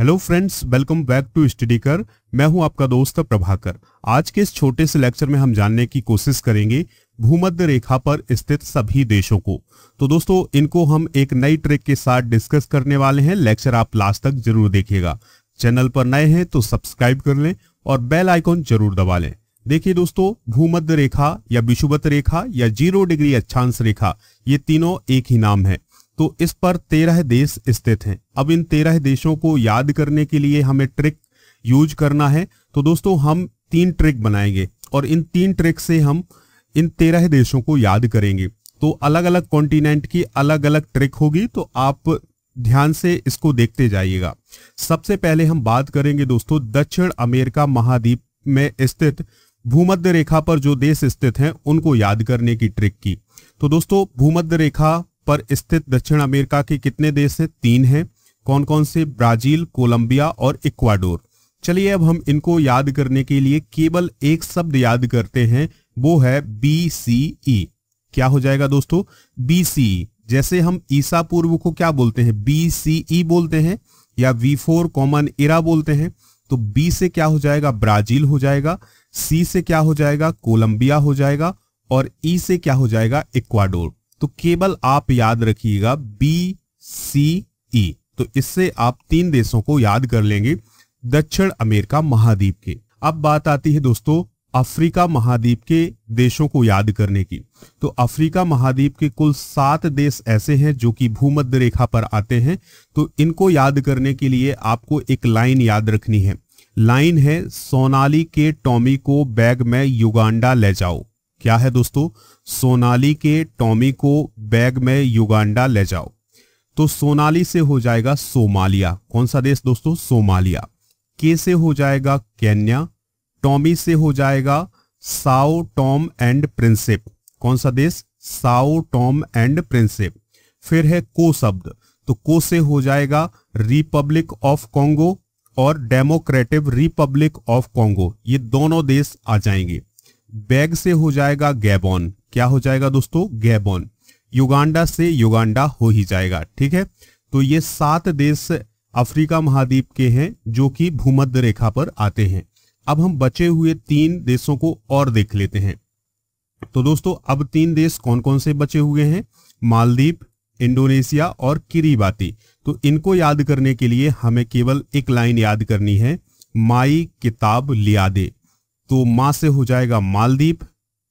hello friends welcome back to study कर मैं हूं आपका दोस्त प्रभाकर आज के इस छोटे से लेक्चर में हम जानने की कोशिश करेंगे भूमध्य रेखा पर स्थित सभी देशों को तो दोस्तों इनको हम एक नई ट्रिक के साथ डिस्कस करने वाले हैं लेक्चर आप लास्ट तक जरूर देखिएगा चैनल पर नए हैं तो सब्सक्राइब कर लें और बेल आइकॉन जरूर दबा लें देखिए दोस्तों भूमध्य रेखा या विषुवत रेखा या जीरो डिग्री अच्छांश रेखा ये तीनों एक ही नाम है तो इस पर तेरह देश स्थित हैं अब इन तेरह देशों को याद करने के लिए हमें ट्रिक यूज करना है तो दोस्तों हम तीन ट्रिक बनाएंगे और इन तीन ट्रिक से हम इन तेरह देशों को याद करेंगे तो अलग अलग कॉन्टिनेंट की अलग अलग ट्रिक होगी तो आप ध्यान से इसको देखते जाइएगा सबसे पहले हम बात करेंगे दोस्तों दक्षिण अमेरिका महाद्वीप में स्थित भूमध्य रेखा पर जो देश स्थित हैं उनको याद करने की ट्रिक की तो दोस्तों भूमध्य रेखा पर स्थित दक्षिण अमेरिका के कितने देश हैं तीन हैं कौन कौन से ब्राजील कोलंबिया और इक्वाडोर चलिए अब हम इनको याद करने के लिए केवल एक शब्द याद करते हैं वो है बी सी ई क्या हो जाएगा दोस्तों बी सी ई जैसे हम ईसा पूर्व को क्या बोलते हैं बी सी ई बोलते हैं या वी फोर कॉमन इरा बोलते हैं तो बी से क्या हो जाएगा ब्राजील हो जाएगा सी से क्या हो जाएगा कोलंबिया हो जाएगा और ई e से क्या हो जाएगा इक्वाडोर तो केवल आप याद रखिएगा बी सी ई तो इससे आप तीन देशों को याद कर लेंगे दक्षिण अमेरिका महाद्वीप के अब बात आती है दोस्तों अफ्रीका महाद्वीप के देशों को याद करने की तो अफ्रीका महाद्वीप के कुल सात देश ऐसे हैं जो कि भूमध्य रेखा पर आते हैं तो इनको याद करने के लिए आपको एक लाइन याद रखनी है लाइन है सोनाली के टॉमी को बैग में युगांडा ले जाओ क्या है दोस्तों सोनाली के टॉमी को बैग में युगांडा ले जाओ तो सोनाली से हो जाएगा सोमालिया कौन सा देश दोस्तों सोमालिया के से हो जाएगा केन्या टॉमी से हो जाएगा साओ टॉम एंड प्रिंसिप कौन सा देश साओ टॉम एंड प्रिंसिप फिर है को शब्द तो को से हो जाएगा रिपब्लिक ऑफ कॉन्गो और डेमोक्रेटिव रिपब्लिक ऑफ कॉन्गो ये दोनों देश आ जाएंगे बैग से हो जाएगा गैबॉन क्या हो जाएगा दोस्तों गैबॉन युगांडा से युगांडा हो ही जाएगा ठीक है तो ये सात देश अफ्रीका महाद्वीप के हैं जो कि भूमध्य रेखा पर आते हैं अब हम बचे हुए तीन देशों को और देख लेते हैं तो दोस्तों अब तीन देश कौन कौन से बचे हुए हैं मालदीप इंडोनेशिया और किरीबाती तो इनको याद करने के लिए हमें केवल एक लाइन याद करनी है माई किताब लियादे तो माँ से हो जाएगा मालदीप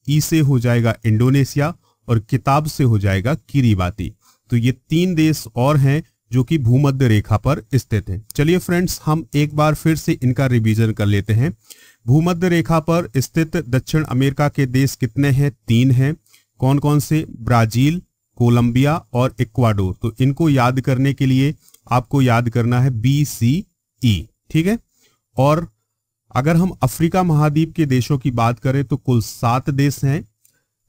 ई से हो जाएगा इंडोनेशिया और किताब से हो जाएगा किरीबाती तो ये तीन देश और हैं जो कि भूमध्य रेखा पर स्थित हैं चलिए फ्रेंड्स हम एक बार फिर से इनका रिवीजन कर लेते हैं भूमध्य रेखा पर स्थित दक्षिण अमेरिका के देश कितने हैं तीन हैं कौन कौन से ब्राजील कोलंबिया और इक्वाडोर तो इनको याद करने के लिए आपको याद करना है बी सी ई ठीक है और अगर हम अफ्रीका महाद्वीप के देशों की बात करें तो कुल सात देश हैं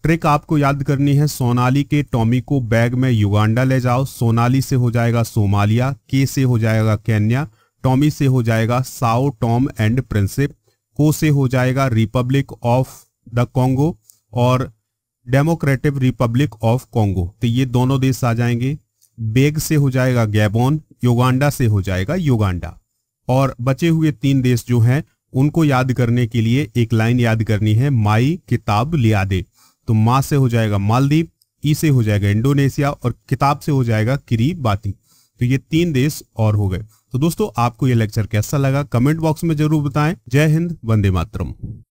ट्रिक आपको याद करनी है सोनाली के टॉमी को बैग में युगांडा ले जाओ सोनाली से हो जाएगा सोमालिया के से हो जाएगा केन्या टॉमी से हो जाएगा साओ टॉम एंड प्रिंसिप को से हो जाएगा रिपब्लिक ऑफ द कॉन्गो और डेमोक्रेटिक रिपब्लिक ऑफ कॉन्गो तो ये दोनों देश आ जाएंगे बेग से हो जाएगा गैबोन युगांडा से हो जाएगा युगांडा और बचे हुए तीन देश जो हैं उनको याद करने के लिए एक लाइन याद करनी है माई किताब लिया दे तो माँ से हो जाएगा मालदीप ई से हो जाएगा इंडोनेशिया और किताब से हो जाएगा बाती तो ये तीन देश और हो गए तो दोस्तों आपको ये लेक्चर कैसा लगा कमेंट बॉक्स में जरूर बताएं जय हिंद वंदे मातरम